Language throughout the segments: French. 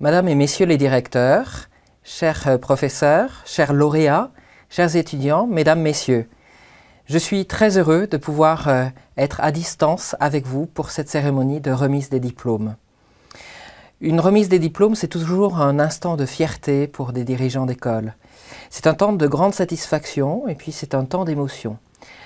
Madame et Messieurs les directeurs, chers euh, professeurs, chers lauréats, chers étudiants, Mesdames, Messieurs, je suis très heureux de pouvoir euh, être à distance avec vous pour cette cérémonie de remise des diplômes. Une remise des diplômes, c'est toujours un instant de fierté pour des dirigeants d'école. C'est un temps de grande satisfaction et puis c'est un temps d'émotion.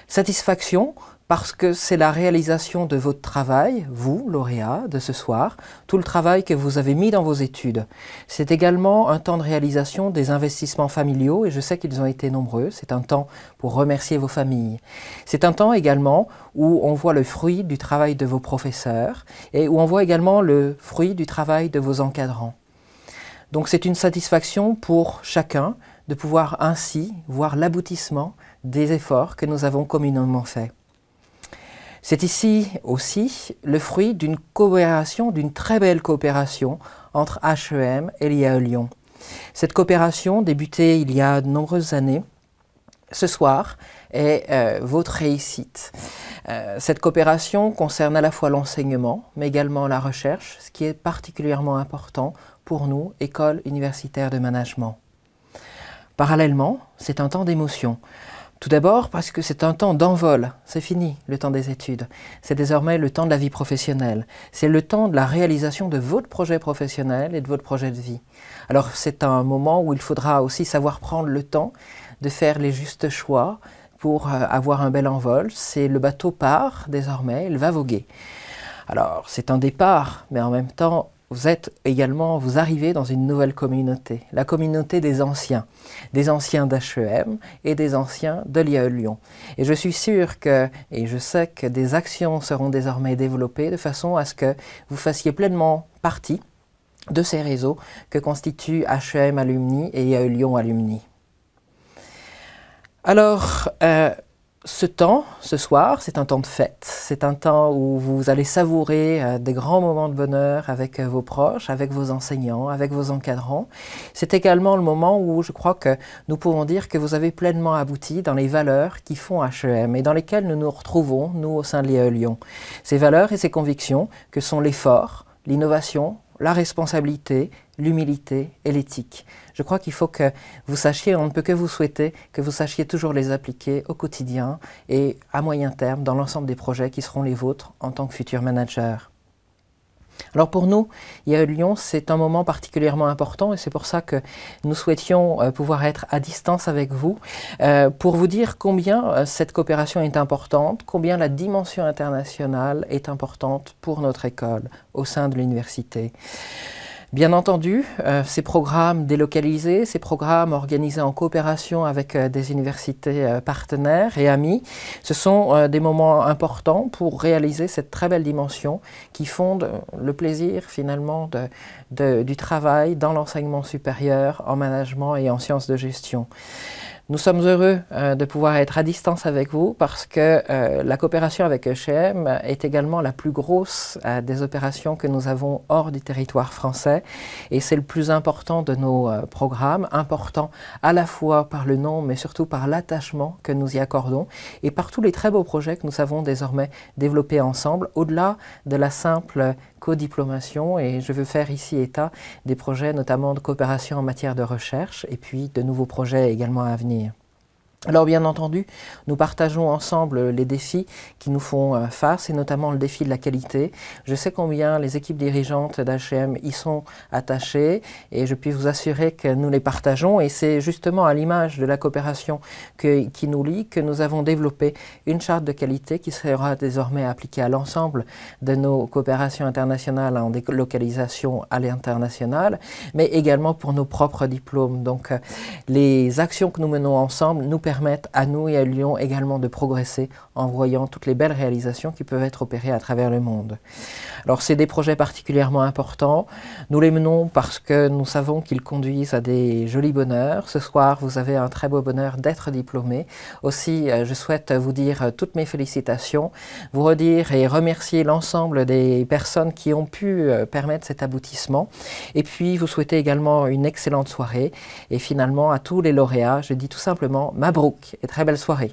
Satisfaction parce que c'est la réalisation de votre travail, vous, lauréat, de ce soir, tout le travail que vous avez mis dans vos études. C'est également un temps de réalisation des investissements familiaux, et je sais qu'ils ont été nombreux. C'est un temps pour remercier vos familles. C'est un temps également où on voit le fruit du travail de vos professeurs, et où on voit également le fruit du travail de vos encadrants. Donc c'est une satisfaction pour chacun de pouvoir ainsi voir l'aboutissement des efforts que nous avons communément faits. C'est ici aussi le fruit d'une coopération, d'une très belle coopération entre HEM et l'IAE Lyon. Cette coopération, débutée il y a de nombreuses années, ce soir est euh, votre réussite. Euh, cette coopération concerne à la fois l'enseignement, mais également la recherche, ce qui est particulièrement important pour nous, École universitaire de management. Parallèlement, c'est un temps d'émotion. Tout d'abord parce que c'est un temps d'envol, c'est fini le temps des études, c'est désormais le temps de la vie professionnelle, c'est le temps de la réalisation de votre projet professionnel et de votre projet de vie. Alors c'est un moment où il faudra aussi savoir prendre le temps de faire les justes choix pour euh, avoir un bel envol, c'est le bateau part désormais, il va voguer. Alors c'est un départ, mais en même temps vous êtes également, vous arrivez dans une nouvelle communauté, la communauté des anciens, des anciens d'HEM et des anciens de l'IAE Lyon. Et je suis sûr que, et je sais que des actions seront désormais développées de façon à ce que vous fassiez pleinement partie de ces réseaux que constituent HEM Alumni et IAE Lyon Alumni. Alors, euh, ce temps, ce soir, c'est un temps de fête. C'est un temps où vous allez savourer euh, des grands moments de bonheur avec euh, vos proches, avec vos enseignants, avec vos encadrants. C'est également le moment où je crois que nous pouvons dire que vous avez pleinement abouti dans les valeurs qui font HEM et dans lesquelles nous nous retrouvons, nous, au sein de l'IAE Lyon. Ces valeurs et ces convictions que sont l'effort, l'innovation, la responsabilité, l'humilité et l'éthique. Je crois qu'il faut que vous sachiez, on ne peut que vous souhaiter, que vous sachiez toujours les appliquer au quotidien et à moyen terme dans l'ensemble des projets qui seront les vôtres en tant que futur manager. Alors pour nous, IAE Lyon, c'est un moment particulièrement important et c'est pour ça que nous souhaitions euh, pouvoir être à distance avec vous euh, pour vous dire combien euh, cette coopération est importante, combien la dimension internationale est importante pour notre école au sein de l'université. Bien entendu, euh, ces programmes délocalisés, ces programmes organisés en coopération avec euh, des universités euh, partenaires et amis, ce sont des moments importants pour réaliser cette très belle dimension qui fonde le plaisir finalement du travail dans l'enseignement supérieur, en management et en sciences de gestion. Nous sommes heureux euh, de pouvoir être à distance avec vous parce que euh, la coopération avec ECHM e est également la plus grosse euh, des opérations que nous avons hors du territoire français et c'est le plus important de nos programmes, important à la fois par le nom mais surtout par l'attachement que nous y accordons et par tous les très beaux projets que nous avons désormais développés ensemble au-delà de la simple co-diplomation et je veux faire ici état des projets notamment de coopération en matière de recherche et puis de nouveaux projets également à venir. Alors bien entendu, nous partageons ensemble les défis qui nous font euh, face, et notamment le défi de la qualité. Je sais combien les équipes dirigeantes d'HM y sont attachées, et je puis vous assurer que nous les partageons, et c'est justement à l'image de la coopération qui nous lie que nous avons développé une charte de qualité qui sera désormais appliquée à l'ensemble de nos coopérations internationales en délocalisation à l'international, mais également pour nos propres diplômes. Donc euh, les actions que nous menons ensemble nous permettent à nous et à Lyon également de progresser en voyant toutes les belles réalisations qui peuvent être opérées à travers le monde. Alors c'est des projets particulièrement importants. Nous les menons parce que nous savons qu'ils conduisent à des jolis bonheurs. Ce soir, vous avez un très beau bonheur d'être diplômé. Aussi, euh, je souhaite vous dire toutes mes félicitations, vous redire et remercier l'ensemble des personnes qui ont pu euh, permettre cet aboutissement. Et puis, vous souhaitez également une excellente soirée. Et finalement, à tous les lauréats, je dis tout simplement ma bonne et très belle soirée.